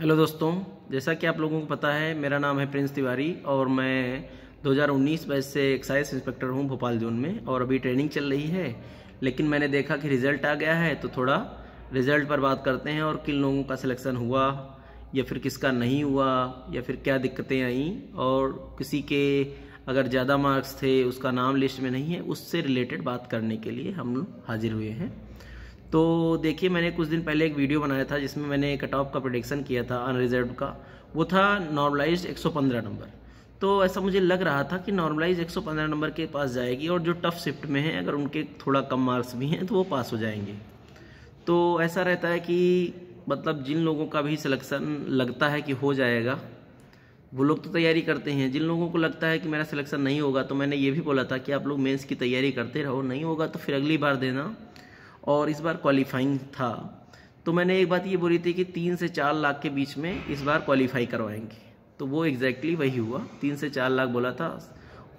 hello दोस्तों जैसा कि आप लोगों को पता है मेरा नाम है प्रिंस तिवारी और मैं 2019 बैच से एक्साइज इंस्पेक्टर हूं भोपाल जोन में और अभी ट्रेनिंग चल रही है लेकिन मैंने देखा कि रिज़ल्ट आ गया है तो थोड़ा रिज़ल्ट पर बात करते हैं और किन लोगों का सिलेक्शन हुआ या फिर किसका नहीं हुआ या फिर क्या दिक्कतें आई और किसी के अगर ज़्यादा मार्क्स थे उसका नाम लिस्ट में नहीं है उससे रिलेटेड बात करने के लिए हम हाजिर हुए हैं तो देखिए मैंने कुछ दिन पहले एक वीडियो बनाया था जिसमें मैंने कट ऑफ का प्रोडिक्शन किया था अनरिजर्व का वो था नॉर्मलाइज 115 नंबर तो ऐसा मुझे लग रहा था कि नॉर्मलाइज 115 नंबर के पास जाएगी और जो टफ शिफ्ट में है अगर उनके थोड़ा कम मार्क्स भी हैं तो वो पास हो जाएंगे तो ऐसा रहता है कि मतलब जिन लोगों का भी सिलेक्शन लगता है कि हो जाएगा वो लोग तो तैयारी करते हैं जिन लोगों को लगता है कि मेरा सिलेक्शन नहीं होगा तो मैंने ये भी बोला था कि आप लोग मेंस की तैयारी करते रहो नहीं होगा तो फिर अगली बार देना और इस बार क्वालिफाइंग था तो मैंने एक बात ये बोली थी कि तीन से चार लाख के बीच में इस बार क्वालिफाई करवाएंगे तो वो एग्जैक्टली exactly वही हुआ तीन से चार लाख बोला था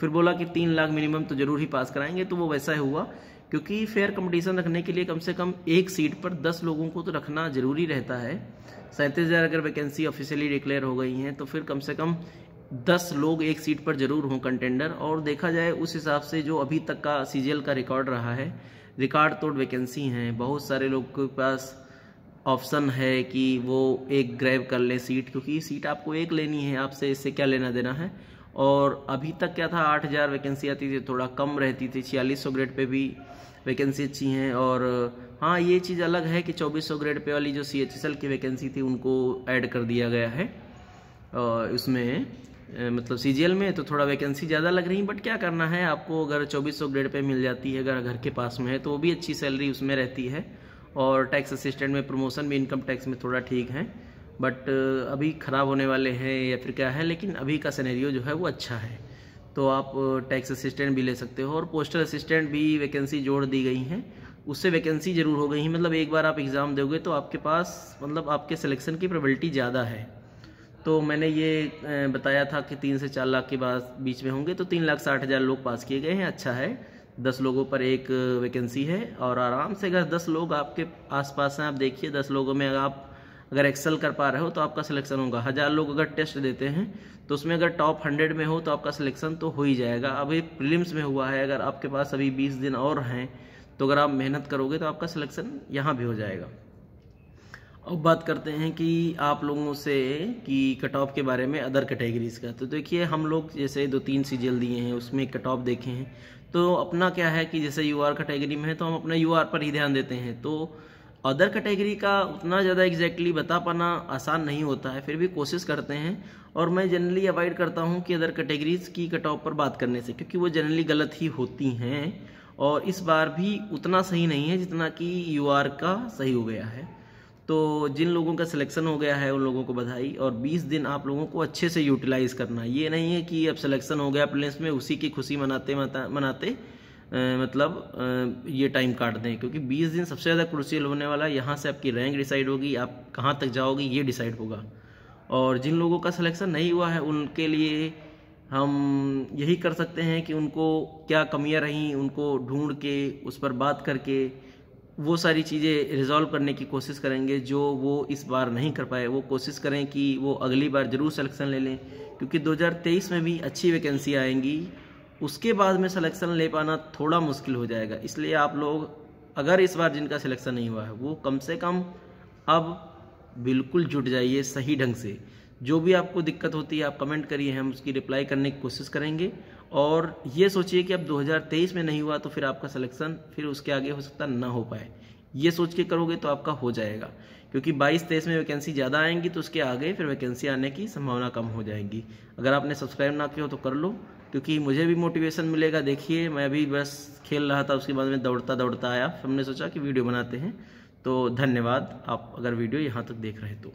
फिर बोला कि तीन लाख मिनिमम तो ज़रूर ही पास कराएंगे तो वो वैसा ही हुआ क्योंकि फेयर कंपटीशन रखने के लिए कम से कम एक सीट पर दस लोगों को तो रखना ज़रूरी रहता है सैंतीस हज़ार अगर वैकेंसी ऑफिशियली डिक्लेयर हो गई हैं तो फिर कम से कम दस लोग एक सीट पर ज़रूर हों कंटेंडर और देखा जाए उस हिसाब से जो अभी तक का सी का रिकॉर्ड रहा है रिकॉर्ड तोड़ वैकेंसी हैं बहुत सारे लोग के पास ऑप्शन है कि वो एक ग्रैब कर ले सीट क्योंकि सीट आपको एक लेनी है आपसे इससे क्या लेना देना है और अभी तक क्या था आठ हज़ार वैकेंसी आती थी थोड़ा कम रहती थी छियालीस सौ ग्रेड पे भी वैकेंसी अच्छी हैं और हाँ ये चीज़ अलग है कि चौबीस सौ ग्रेड पे वाली जो सी एच एस एल की वैकेंसी थी उनको ऐड कर दिया गया है उसमें मतलब सी में तो थोड़ा वैकेंसी ज़्यादा लग रही बट क्या करना है आपको अगर 2400 ग्रेड पे मिल जाती है अगर घर के पास में है तो वो भी अच्छी सैलरी उसमें रहती है और टैक्स असिस्टेंट में प्रमोशन भी इनकम टैक्स में थोड़ा ठीक है बट अभी ख़राब होने वाले हैं या फिर क्या है लेकिन अभी का सनेरियो जो है वो अच्छा है तो आप टैक्स असिस्टेंट भी ले सकते हो और पोस्टल असिस्टेंट भी वैकेंसी जोड़ दी गई हैं उससे वैकेंसी ज़रूर हो गई मतलब एक बार आप एग्ज़ाम दोगे तो आपके पास मतलब आपके सिलेक्शन की प्रबलिटी ज़्यादा है तो मैंने ये बताया था कि तीन से चार लाख के बाद बीच में होंगे तो तीन लाख साठ हज़ार लोग पास किए गए हैं अच्छा है दस लोगों पर एक वैकेंसी है और आराम से अगर दस लोग आपके आसपास हैं आप देखिए दस लोगों में आप अगर एक्सेल कर पा रहे हो तो आपका सिलेक्शन होगा हज़ार लोग अगर टेस्ट देते हैं तो उसमें अगर टॉप हंड्रेड में हो तो आपका सिलेक्शन तो हो ही जाएगा अभी प्रीलिम्स में हुआ है अगर आपके पास अभी बीस दिन और हैं तो अगर आप मेहनत करोगे तो आपका सिलेक्शन यहाँ भी हो जाएगा अब बात करते हैं कि आप लोगों से कि कट ऑफ के बारे में अदर कैटेगरीज का तो देखिए हम लोग जैसे दो तीन सीजल दिए हैं उसमें कट ऑफ देखे हैं तो अपना क्या है कि जैसे यू आर कैटेगरी में है तो हम अपने यू आर पर ही ध्यान देते हैं तो अदर कैटेगरी का उतना ज़्यादा एग्जैक्टली बता पाना आसान नहीं होता है फिर भी कोशिश करते हैं और मैं जनरली अवॉइड करता हूँ कि अदर कैटेगरीज की कट ऑफ पर बात करने से क्योंकि वो जनरली गलत ही होती हैं और इस बार भी उतना सही नहीं है जितना कि यू आर का सही हो गया है तो जिन लोगों का सिलेक्शन हो गया है उन लोगों को बधाई और 20 दिन आप लोगों को अच्छे से यूटिलाइज़ करना ये नहीं है कि अब सिलेक्शन हो गया प्लेस में उसी की खुशी मनाते मनाते आ, मतलब आ, ये टाइम काट दें क्योंकि 20 दिन सबसे ज़्यादा क्रुशियल होने वाला है यहाँ से आपकी रैंक डिसाइड होगी आप कहाँ तक जाओगे ये डिसाइड होगा और जिन लोगों का सिलेक्शन नहीं हुआ है उनके लिए हम यही कर सकते हैं कि उनको क्या कमियाँ रहीं उनको ढूंढ के उस पर बात करके वो सारी चीज़ें रिजॉल्व करने की कोशिश करेंगे जो वो इस बार नहीं कर पाए वो कोशिश करें कि वो अगली बार ज़रूर सलेक्शन ले लें क्योंकि 2023 में भी अच्छी वैकेंसी आएंगी उसके बाद में सलेक्शन ले पाना थोड़ा मुश्किल हो जाएगा इसलिए आप लोग अगर इस बार जिनका सिलेक्शन नहीं हुआ है वो कम से कम अब बिल्कुल जुट जाइए सही ढंग से जो भी आपको दिक्कत होती है आप कमेंट करिए हम उसकी रिप्लाई करने की कोशिश करेंगे और ये सोचिए कि अब 2023 में नहीं हुआ तो फिर आपका सिलेक्शन फिर उसके आगे हो सकता ना हो पाए ये सोच के करोगे तो आपका हो जाएगा क्योंकि 22 तेईस में वैकेंसी ज़्यादा आएंगी तो उसके आगे फिर वैकेंसी आने की संभावना कम हो जाएगी अगर आपने सब्सक्राइब ना किया हो तो कर लो क्योंकि मुझे भी मोटिवेशन मिलेगा देखिए मैं भी बस खेल रहा था उसके बाद में दौड़ता दौड़ता आया हमने सोचा कि वीडियो बनाते हैं तो धन्यवाद आप अगर वीडियो यहाँ तक देख रहे तो